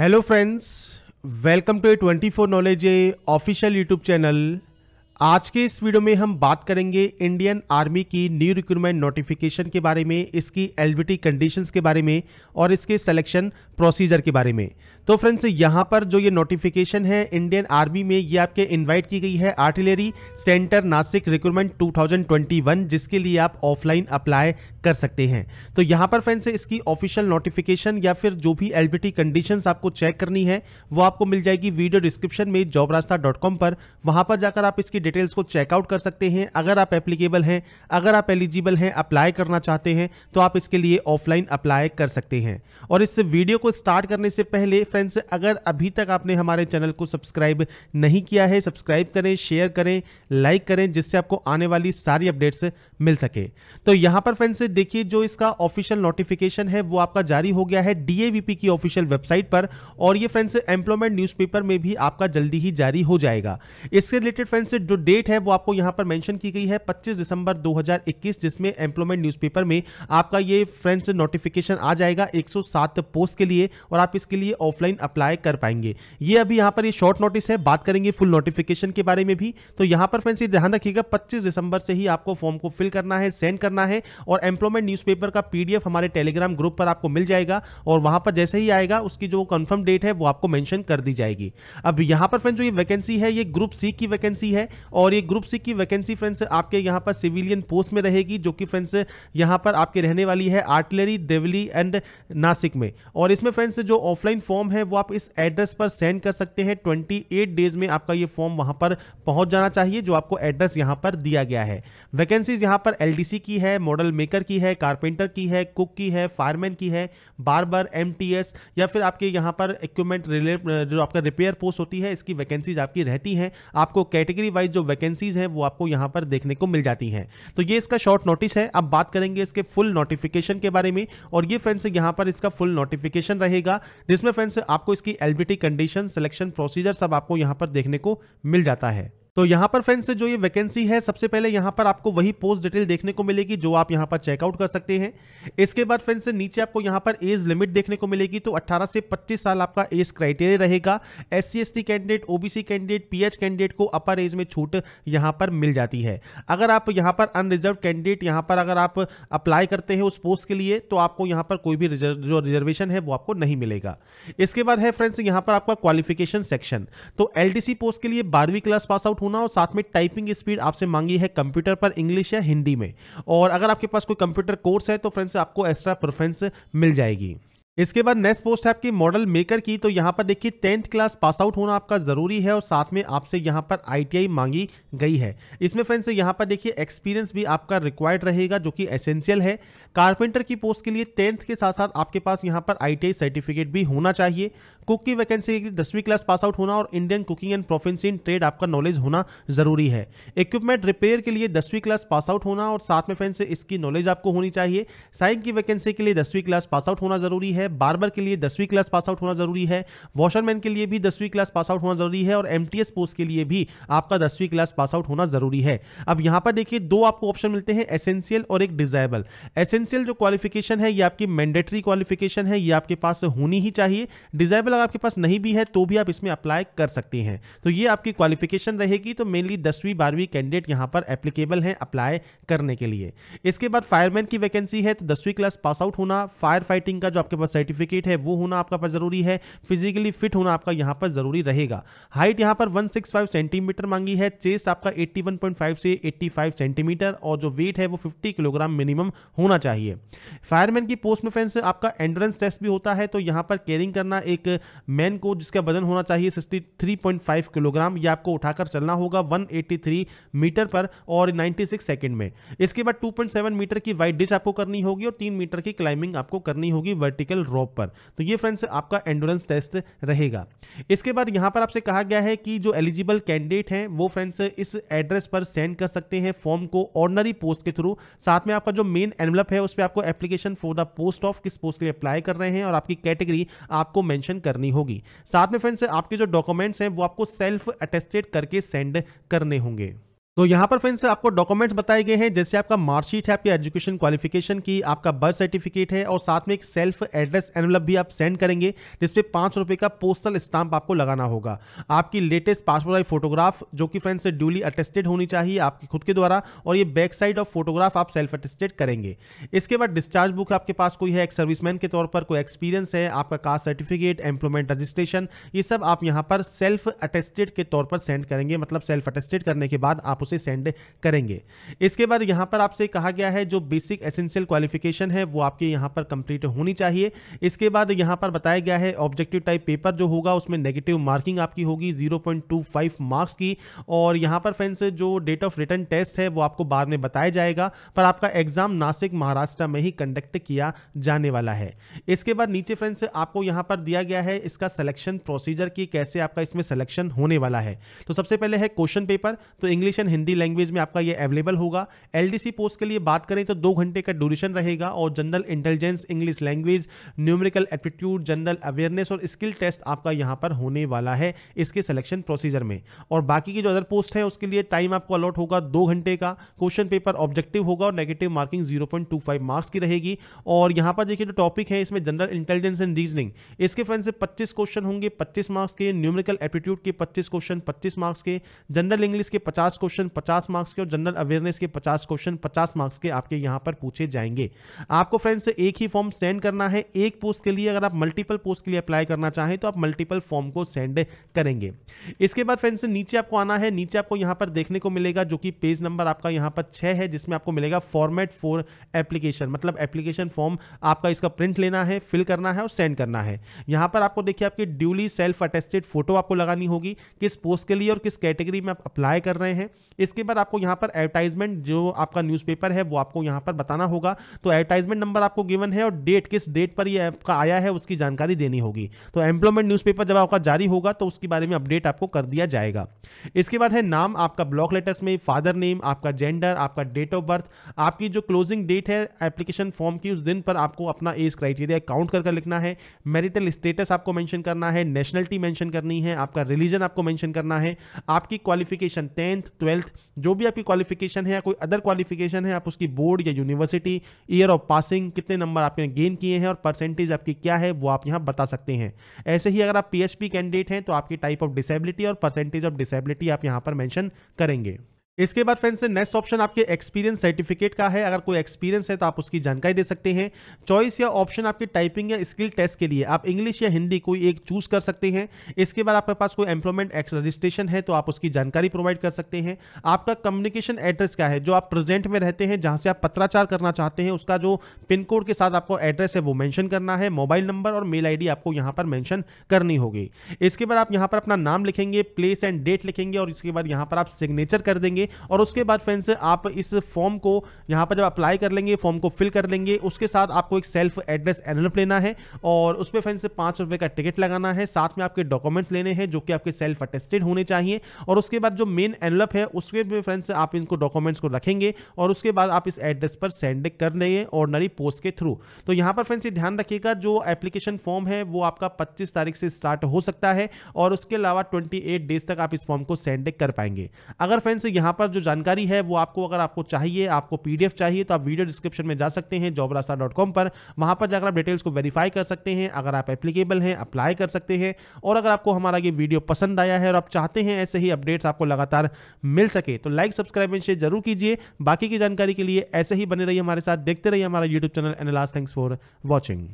hello friends welcome to A twenty four knowledge A official YouTube channel आज के इस video में हम बात करेंगे इंडियन आर्मी की न्यू रिक्रूटमेंट नोटिफिकेशन के बारे में इसकी एलबीटी कंडीशंस के बारे में और इसके सिलेक्शन प्रोसीजर के बारे में तो फ्रेंड्स यहाँ पर जो ये नोटिफिकेशन है इंडियन आर्मी में ये आपके इन्वाइट की गई है आर्टिलरी सेंटर नासिक रिक्रूटमेंट 2021 जिसके लिए आप ऑफलाइन अप्लाई कर सकते हैं तो यहाँ पर फ्रेंड्स इसकी ऑफिशियल नोटिफिकेशन या फिर जो भी एल कंडीशंस आपको चेक करनी है वो आपको मिल जाएगी वीडियो डिस्क्रिप्शन में जॉब पर वहाँ पर जाकर आप इसकी डिटेल्स को चेकआउट कर सकते हैं अगर आप एप्लीकेबल हैं अगर आप एलिजिबल हैं अप्लाई करना चाहते हैं तो आप इसके लिए ऑफलाइन अप्लाई कर सकते हैं और इस वीडियो को स्टार्ट करने से पहले फ्रेंड्स अगर अभी तक आपने हमारे चैनल को सब्सक्राइब नहीं किया है सब्सक्राइब करें शेयर करें लाइक करें जिससे आपको आने वाली सारी अपडेट्स मिल सके तो यहां पर फ्रेंड्स देखिए जो इसका ऑफिशियल नोटिफिकेशन है वो आपका जारी हो गया है डीएवीपी की ऑफिशियल वेबसाइट पर और ये फ्रेंड्स एम्प्लॉयमेंट न्यूज़पेपर में भी आपका जल्दी ही जारी हो जाएगा इससे रिलेटेड फ्रेंड्स जो डेट है वो आपको यहां पर मेंशन की गई है 25 दिसंबर 2021 जिसमें एम्प्लॉयमेंट न्यूज़पेपर में आपका ये फ्रेंड्स नोटिफिकेशन आ जाएगा एक पोस्ट के लिए और आप इसके लिए ऑफलाइन अप्लाई कर पाएंगे ये अभी यहाँ पर ये शॉर्ट नोटिस है बात करेंगे फुल नोटिफिकेशन के बारे में भी तो यहाँ पर फ्रेंड्स ये ध्यान रखिएगा पच्चीस दिसंबर से ही आपको फॉर्म को फिल करना है सेंड करना है और एम्प्लॉयमेंट न्यूज़पेपर का पीडीएफ हमारे टेलीग्राम ग्रुप पर आपको मिल जाएगा और वहाँ पर जैसे ही आएगा उसकी जो कन्फर्म डेट है वो आपको मैंशन कर दी जाएगी अब यहाँ पर फ्रेंड जो ये वैकेंसी है ये ग्रुप सी की वैकेंसी है और ये ग्रुप सी की वैकेंसी फ्रेंड्स आपके यहाँ पर सिविलियन पोस्ट में रहेगी जो कि फ्रेंड्स यहाँ पर आपके रहने वाली है आर्टिलरी डेवली एंड नासिक में और इसमें फ्रेंड्स जो ऑफलाइन फॉर्म है वो आप इस एड्रेस पर सेंड कर सकते हैं 28 डेज में आपका ये फॉर्म वहां पर पहुंच जाना चाहिए जो आपको एड्रेस यहां पर दिया गया है वैकेंसीज यहां पर एल की है मॉडल मेकर की है कारपेंटर की है कुक की है फायरमैन की है बार एमटीएस या फिर आपके यहाँ पर इक्विपमेंट रिलेटेड जो आपका रिपेयर पोस्ट होती है इसकी वैकेंसीज आपकी रहती हैं आपको कैटेगरी वाइज जो वैकेंसीज हैं वो आपको यहाँ पर देखने को मिल जाती हैं तो ये इसका शॉर्ट नोटिस है अब बात करेंगे इसके फुल नोटिफिकेशन के बारे में और ये फ्रेंड्स यहाँ पर इसका फुल नोटिफिकेशन रहेगा जिसमें फ्रेंड्स आपको इसकी एलबीटी कंडीशन सिलेक्शन प्रोसीजर सब आपको यहाँ पर देखने को मिल जाता है तो यहाँ पर फ्रेंड्स जो ये वैकेंसी है सबसे पहले यहाँ पर आपको वही पोस्ट डिटेल देखने को मिलेगी जो आप यहाँ पर चेकआउट कर सकते हैं इसके बाद फ्रेंड्स नीचे आपको यहाँ पर एज लिमिट देखने को मिलेगी तो 18 से 25 साल आपका एज क्राइटेरिया रहेगा S C candidate OBC candidate PH candidate को अपर एज में छूट यहाँ पर मिल जाती है अगर आप यहाँ पर अनरिजर्व कैंडिडेट यहाँ पर अगर आप अप्लाई करते हैं उस पोस्ट के लिए तो आपको यहाँ पर कोई भी जो रिजर्वेशन है वो आपको नहीं मिलेगा इसके बाद है फ्रेंड्स यहाँ पर आपका क्वालिफिकेशन सेक्शन तो एल पोस्ट के लिए बारहवीं क्लास पास आउट आउट होना और साथ में टाइपिंग स्पीड आपसे मांगी है कंप्यूटर पर इंग्लिश या हिंदी में और अगर आपके पास कोई कंप्यूटर कोर्स है तो फ्रेंड्स आपको एक्स्ट्रा प्रेफरेंस मिल जाएगी इसके बाद नेक्स्ट पोस्ट है आपकी मॉडल मेकर की तो यहाँ पर देखिए टेंथ क्लास पास आउट होना आपका ज़रूरी है और साथ में आपसे यहाँ पर आईटीआई मांगी गई है इसमें फ्रेंड्स यहाँ पर देखिए एक्सपीरियंस भी आपका रिक्वायर्ड रहेगा जो कि एसेंशियल है कारपेंटर की पोस्ट के लिए टेंथ के साथ साथ आपके पास यहाँ पर आई सर्टिफिकेट भी होना चाहिए कुक की वैकेंसी के लिए दसवीं क्लास पास आउट होना और Indian cooking and proficiency in trade आपका नॉलेज होना जरूरी है इक्विपमेंट रिपेयर के लिए दसवीं क्लास पास आउट होना और साथ में फ्रेंड्स इसकी नॉलेज आपको होनी चाहिए साइन की वैकेंसी के लिए दसवीं क्लास पास आउट होना जरूरी है बार्बर के लिए दसवीं क्लास पास आउट होना जरूरी है वॉशरमैन के लिए भी दसवीं क्लास पास आउट होना जरूरी है और एम पोस्ट के लिए भी आपका दसवीं क्लास पास आउट होना जरूरी है अब यहाँ पर देखिए दो आपको ऑप्शन मिलते हैं एसेंशियल और एक डिजायबल एसेंशियल जो क्वालिफिकेशन है ये आपकी मैंडेटरी क्वालिफिकेशन है ये आपके पास होनी ही चाहिए डिजायबल अगर आपके पास नहीं भी है तो भी आप इसमें अप्लाई कर सकते हैं तो ये आपकी क्वालिफिकेशन रहेगी तो मेनली दसवीं बारहवीं कैंडिडेट यहाँ पर एप्लीकेबल हैं अप्लाई करने के लिए इसके बाद फायरमैन की वैकेंसी है तो दसवीं क्लास पास आउट होना फायर फाइटिंग का जो आपके पास सर्टिफिकेट है वो होना आपका पास जरूरी है फिजिकली फिट होना आपका यहाँ पर जरूरी रहेगा हाइट यहाँ पर वन सेंटीमीटर मांगी है चेस्ट आपका एट्टी से एट्टी सेंटीमीटर और जो वेट है वो फिफ्टी किलोग्राम मिनिमम होना चाहिए फायरमैन की पोस्ट में फ्रेंड्स आपका एंड्रेंस टेस्ट भी होता है तो यहाँ पर केयरिंग करना एक मैन को जिसका वजन होना चाहिए 63.5 किलोग्राम ये आपको उठाकर चलना होगा 183 मीटर पर और 96 सेकंड में इसके बाद 2.7 मीटर की वाइट डिश आपको करनी होगी और 3 मीटर की क्लाइंबिंग आपको करनी होगी वर्टिकल रॉप पर तो ये फ्रेंड्स आपका एंडोरेंस टेस्ट रहेगा इसके बाद यहाँ पर आपसे कहा गया है कि जो एलिजिबल कैंडिडेट हैं वो फ्रेंड्स इस एड्रेस पर सेंड कर सकते हैं फॉर्म को ऑर्डनरी पोस्ट के थ्रू साथ में आपका जो मेन एनवलप है उस पर आपको application for the post of किस पोस्ट के लिए अप्लाई कर रहे हैं और आपकी कैटेगरी आपको मैंशन करनी होगी साथ में फ्रेंड्स आपके जो डॉक्यूमेंट्स हैं वो आपको सेल्फ अटेस्टेड करके सेंड करने होंगे तो यहाँ पर फ्रेंड्स आपको डॉक्यूमेंट्स बताए गए हैं जैसे आपका मार्कशीट है आपकी एजुकेशन क्वालिफिकेशन की आपका बर्थ सर्टिफिकेट है और साथ में एक सेल्फ एड्रेस एनवलप भी आप सेंड करेंगे जिसपे पाँच रुपये का पोस्टल स्टाम्प आपको लगाना होगा आपकी लेटेस्ट पासपोर्ट साइज फोटोग्राफ जो कि फ्रेंड्स ड्यूली अटेस्टेड होनी चाहिए आपकी खुद के द्वारा और ये बैक साइड ऑफ फोटोग्राफ आप सेल्फ अटेस्टेड करेंगे इसके बाद डिस्चार्ज बुक आपके पास कोई है एक सर्विसमैन के तौर पर कोई एक्सपीरियंस है आपका कास्ट सर्टिफिकेट एम्प्लॉयमेंट रजिस्ट्रेशन ये सब आप यहाँ पर सेल्फ अटेस्टेड के तौर पर सेंड करेंगे मतलब सेल्फ अटेस्टेड करने के बाद आप आप उसे सेंड करेंगे इसके बाद यहाँ पर आपसे कहा गया है जो बेसिक एसेंशियल क्वालिफिकेशन है वो आपके यहाँ पर कंप्लीट होनी चाहिए इसके बाद यहाँ पर बताया गया है ऑब्जेक्टिव टाइप पेपर जो होगा उसमें नेगेटिव मार्किंग आपकी होगी 0.25 मार्क्स की और यहाँ पर फ्रेंड्स जो डेट ऑफ रिटर्न टेस्ट है वो आपको बाद में बताया जाएगा पर आपका एग्जाम नासिक महाराष्ट्र में ही कंडक्ट किया जाने वाला है इसके बाद नीचे फ्रेंड्स आपको यहाँ पर दिया गया है इसका सिलेक्शन प्रोसीजर की कैसे आपका इसमें सिलेक्शन होने वाला है तो सबसे पहले है क्वेश्चन पेपर तो इंग्लिश एंड हिंदी लैंग्वेज में आपका ये अवेलेबल होगा एलडीसी पोस्ट के लिए बात करें तो दो घंटे का ड्यूरेशन रहेगा और general intelligence English language numerical aptitude general awareness और स्किल टेस्ट आपका यहाँ पर होने वाला है इसके सिलेक्शन प्रोसीजर में और बाकी की जो अदर पोस्ट है उसके लिए टाइम आपको अलॉट होगा दो घंटे का क्वेश्चन पेपर ऑब्जेक्टिव होगा और नेगेटिव मार्किंग जीरो मार्क्स की रहेगी और यहाँ पर देखिए जो टॉपिक है इसमें जनरल इंटेलिजेंस एंड रीजनिंग इसके फ्रेंड से पच्चीस क्वेश्चन होंगे पच्चीस मार्क्स के न्यूमेरिकल एप्टीट्यूड के पच्चीस क्वेश्चन पच्चीस मार्क्स के जनरल इंग्लिश के पचास क्वेश्चन क्वेश्चन पचास मार्क्स के और जनरल अवेयरनेस के पचास क्वेश्चन पचास मार्क्स के आपके यहां पर पूछे जाएंगे आपको फ्रेंड्स एक ही फॉर्म सेंड करना है एक पोस्ट के लिए अगर आप मल्टीपल पोस्ट के लिए अप्लाई करना चाहें तो आप मल्टीपल फॉर्म को सेंड करेंगे इसके बाद फ्रेंड्स नीचे आपको आना है नीचे आपको यहां पर देखने को मिलेगा जो कि पेज नंबर आपका यहां पर छह है जिसमें आपको मिलेगा फॉर्मेट फॉर एप्लीकेशन मतलब एप्लीकेशन फॉर्म आपका इसका प्रिंट लेना है फिल करना है और सेंड करना है यहां पर आपको देखिए आपकी ड्यूली सेल्फ अटेस्टेड फोटो आपको लगानी होगी किस पोस्ट के लिए और किस कैटेगरी में आप अप्लाई कर रहे हैं इसके बाद आपको यहाँ पर एडवर्टाइजमेंट जो आपका न्यूज़पेपर है वो आपको यहाँ पर बताना होगा तो एडवर्टाइजमेंट नंबर आपको गिवन है और डेट किस डेट पर ये आपका आया है उसकी जानकारी देनी होगी तो एम्प्लॉयमेंट न्यूज़पेपर जब आपका जारी होगा तो उसके बारे में अपडेट आपको कर दिया जाएगा इसके बाद है नाम आपका ब्लॉक लेटर्स में फादर नेम आपका जेंडर आपका डेट ऑफ बर्थ आपकी जो क्लोजिंग डेट है एप्लीकेशन फॉर्म की उस दिन पर आपको अपना एज क्राइटेरिया काउंट करके लिखना है मेरिटल स्टेटस आपको मेंशन करना है नेशनलिटी मेंशन करनी है आपका रिलीजन आपको मेंशन करना है आपकी क्वालिफिकेशन टेंथ ट्वेल्थ जो भी आपकी क्वालिफिकेशन है या कोई अदर क्वालिफिकेशन है आप उसकी बोर्ड या यूनिवर्सिटी ईयर ऑफ पासिंग कितने नंबर आपने गेन किए हैं और परसेंटेज आपकी क्या है वो आप यहाँ बता सकते हैं ऐसे ही अगर आप पीएचपी कैंडिडेट हैं तो आपकी टाइप ऑफ डिसेबिलिटी और परसेंटेज ऑफ डिसेबिलिटी आप यहाँ पर मैंशन करेंगे इसके बाद फ्रेंड्स नेक्स्ट ऑप्शन आपके एक्सपीरियंस सर्टिफिकेट का है अगर कोई एक्सपीरियंस है तो आप उसकी जानकारी दे सकते हैं चॉइस या ऑप्शन आपके टाइपिंग या स्किल टेस्ट के लिए आप इंग्लिश या हिंदी कोई एक चूज कर सकते हैं इसके बाद आपके पास कोई एम्प्लॉयमेंट रजिस्ट्रेशन है तो आप उसकी जानकारी प्रोवाइड कर सकते हैं आपका कम्युनिकेशन एड्रेस क्या है जो आप प्रेजेंट में रहते हैं जहां से आप पत्राचार करना चाहते हैं उसका जो पिन कोड के साथ आपको एड्रेस है वो मैंशन करना है मोबाइल नंबर और मेल आई आपको यहाँ पर मैंशन करनी होगी इसके बाद आप यहाँ पर अपना नाम लिखेंगे प्लेस एंड डेट लिखेंगे और इसके बाद यहाँ पर आप सिग्नेचर कर देंगे और उसके बाद फ्रेंड्स आप इस फॉर्म को यहाँ पर जब अप्लाई कर लेंगे फॉर्म को फिल कर लेंगे उसके साथ आपको एक सेल्फ एड्रेस एनलप लेना है और उस पर फ्रेंड्स पाँच रुपये का टिकट लगाना है साथ में आपके डॉक्यूमेंट्स लेने हैं जो कि आपके सेल्फ अटेस्टेड होने चाहिए और उसके बाद जो मेन एनलप है उसके भी फ्रेंड्स आप इनको डॉक्यूमेंट्स को रखेंगे और उसके बाद आप इस एड्रेस पर सेंड कर लेंगे ऑर्डनरी पोस्ट के थ्रू तो यहाँ पर फ्रेंड्स ये ध्यान रखिएगा जो एप्लीकेशन फॉर्म है वो आपका पच्चीस तारीख से स्टार्ट हो सकता है और उसके अलावा ट्वेंटी डेज तक आप इस फॉर्म को सेंड कर पाएंगे अगर फ्रेंड्स यहाँ पर जो जानकारी है वो आपको अगर आपको चाहिए आपको पीडीएफ चाहिए तो आप वीडियो डिस्क्रिप्शन में जा सकते हैं जॉब रास्ता डॉट कॉम पर वहां पर जाकर आप डिटेल्स को वेरीफाई कर सकते हैं अगर आप एप्लीकेबल हैं अप्लाई कर सकते हैं और अगर आपको हमारा ये वीडियो पसंद आया है और आप चाहते हैं ऐसे ही अपडेट्स आपको लगातार मिल सके तो लाइक सब्सक्राइब एंड शेयर जरूर कीजिए बाकी की जानकारी के लिए ऐसे ही बने रहिए हमारे साथ देखते रहिए हमारा YouTube channel and last thanks for watching